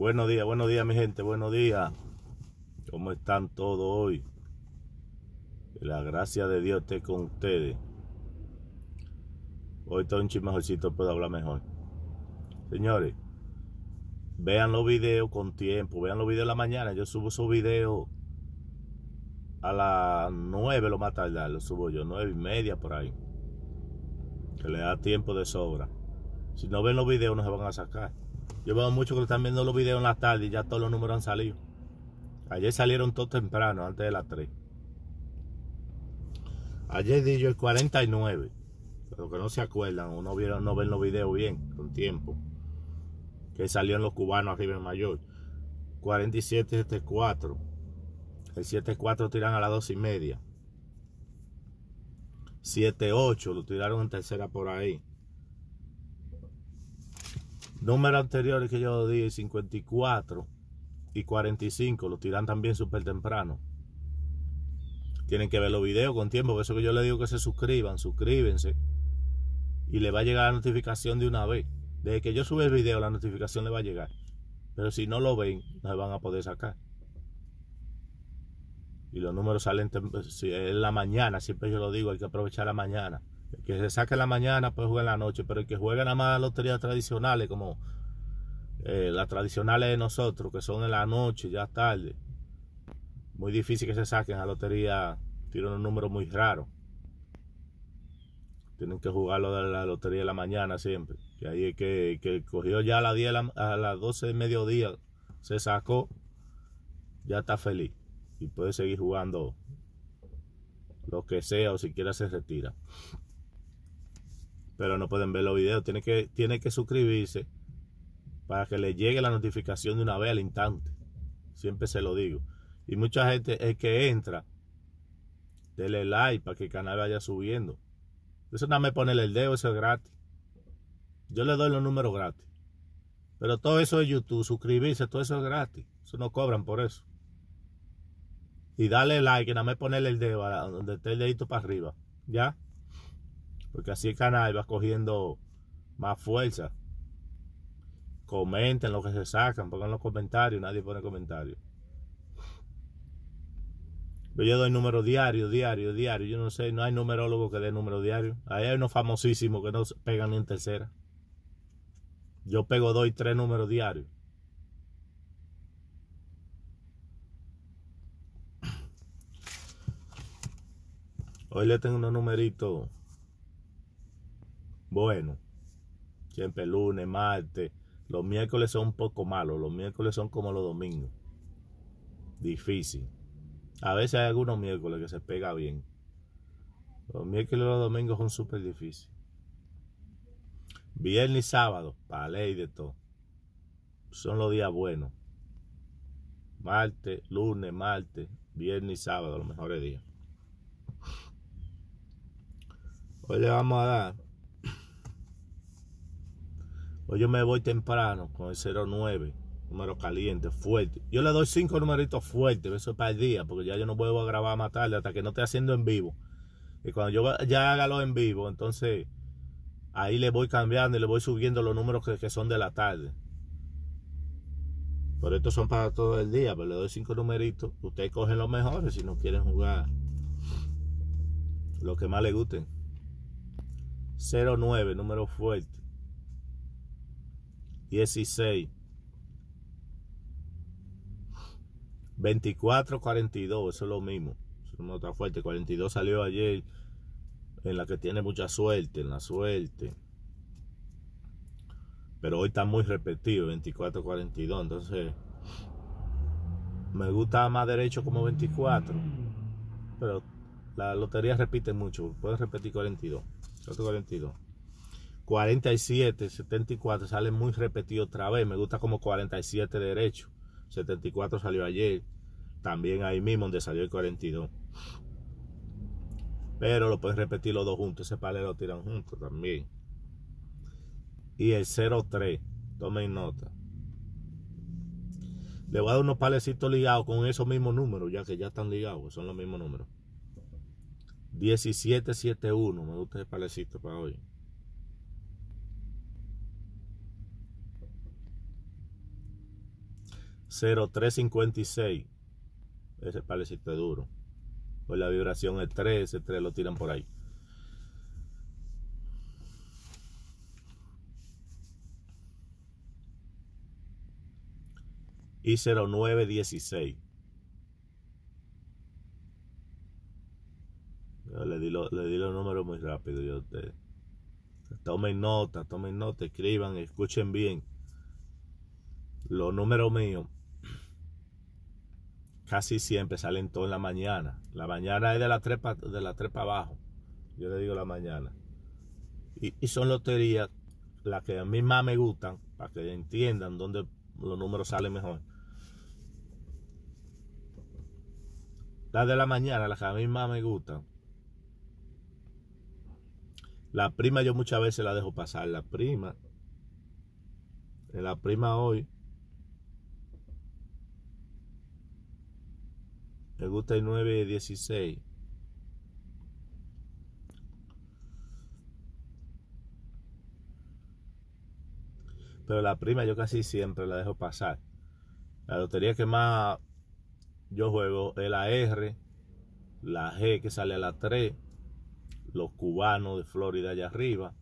Buenos días, buenos días mi gente, buenos días. ¿Cómo están todos hoy? la gracia de Dios esté con ustedes. Hoy todo un chisme puedo hablar mejor. Señores, vean los videos con tiempo, vean los videos de la mañana. Yo subo esos videos a las nueve lo más tardar, lo subo yo, nueve y media por ahí. Que le da tiempo de sobra. Si no ven los videos no se van a sacar. Yo veo mucho que están viendo los videos en la tarde y ya todos los números han salido. Ayer salieron todos temprano, antes de las 3. Ayer di yo el 49. Los que no se acuerdan o no, no ven los videos bien, con tiempo. Que salieron los cubanos arriba en Mayor. 47, 74. El 74 tiran a las 2 y media. 7-8 lo tiraron en tercera por ahí. Números anteriores que yo di, 54 y 45, lo tiran también súper temprano. Tienen que ver los videos con tiempo, por eso que yo les digo que se suscriban, suscríbense. Y le va a llegar la notificación de una vez. Desde que yo sube el video, la notificación le va a llegar. Pero si no lo ven, no se van a poder sacar. Y los números salen en la mañana, siempre yo lo digo, hay que aprovechar la mañana. El que se saque en la mañana puede jugar en la noche, pero el que juega nada más loterías tradicionales, como eh, las tradicionales de nosotros, que son en la noche, ya tarde, muy difícil que se saquen a lotería, tienen un número muy raro. Tienen que jugarlo de la lotería de la mañana siempre. Que ahí es que, cogió ya a las, a las 12 del mediodía, se sacó, ya está feliz y puede seguir jugando lo que sea o siquiera se retira pero no pueden ver los videos. tiene que, tiene que suscribirse para que le llegue la notificación de una vez al instante. Siempre se lo digo. Y mucha gente es que entra, dele like para que el canal vaya subiendo. Eso nada me ponerle el dedo, eso es gratis. Yo le doy los números gratis. Pero todo eso es YouTube, suscribirse, todo eso es gratis. Eso no cobran por eso. Y dale like, nada me ponerle el dedo donde esté el dedito para arriba. ¿Ya? Porque así el canal va cogiendo más fuerza. Comenten lo que se sacan, pongan los comentarios, nadie pone comentarios. yo doy número diario, diario, diario. Yo no sé, no hay numerólogo que dé número diario. Ahí hay unos famosísimos que no pegan ni en tercera. Yo pego, dos y tres números diarios. Hoy le tengo unos numeritos bueno, siempre lunes, martes. Los miércoles son un poco malos. Los miércoles son como los domingos. Difícil. A veces hay algunos miércoles que se pega bien. Los miércoles y los domingos son súper difíciles. Viernes y sábado, para ley de todo. Son los días buenos. Martes, lunes, martes, viernes y sábado, los mejores días. Hoy le vamos a dar Hoy pues yo me voy temprano con el 09, número caliente, fuerte. Yo le doy cinco numeritos fuertes, eso es para el día, porque ya yo no vuelvo a grabar más tarde hasta que no esté haciendo en vivo. Y cuando yo ya haga lo en vivo, entonces ahí le voy cambiando y le voy subiendo los números que, son de la tarde. Pero estos son para todo el día, pero le doy cinco numeritos. Ustedes cogen los mejores si no quieren jugar lo que más les guste. 09, número fuerte. 16. 24, 42, eso es lo mismo. es fuerte. 42 salió ayer en la que tiene mucha suerte, en la suerte. Pero hoy está muy repetido, 24, 42. Entonces, me gusta más derecho como 24. Pero la lotería repite mucho. Puedes repetir 42. 42. 47, 74 sale muy repetido otra vez. Me gusta como 47 derecho. 74 salió ayer. También ahí mismo donde salió el 42. Pero lo puedes repetir los dos juntos. Ese palo lo tiran juntos también. Y el 03. Tomen nota. Le voy a dar unos palecitos ligados con esos mismos números, ya que ya están ligados, son los mismos números. 1771. Me gusta ese palecito para hoy. 0356. Ese palecito es duro. Pues la vibración es 3, ese 3 lo tiran por ahí. Y 0916. le di, le di los números muy rápido. Yo tomen nota, tomen nota, escriban, escuchen bien. Los números míos casi siempre salen todo en la mañana. La mañana es de la trepa, de la trepa abajo. Yo le digo la mañana. Y, son loterías las que a mí más me gustan, para que entiendan dónde los números salen mejor. Las de la mañana, las que a mí más me gustan. La prima yo muchas veces la dejo pasar. La prima. la prima hoy Me gusta el y 16. Pero la prima yo casi siempre la dejo pasar. La lotería que más yo juego es la R, la G que sale a la 3, los cubanos de Florida allá arriba.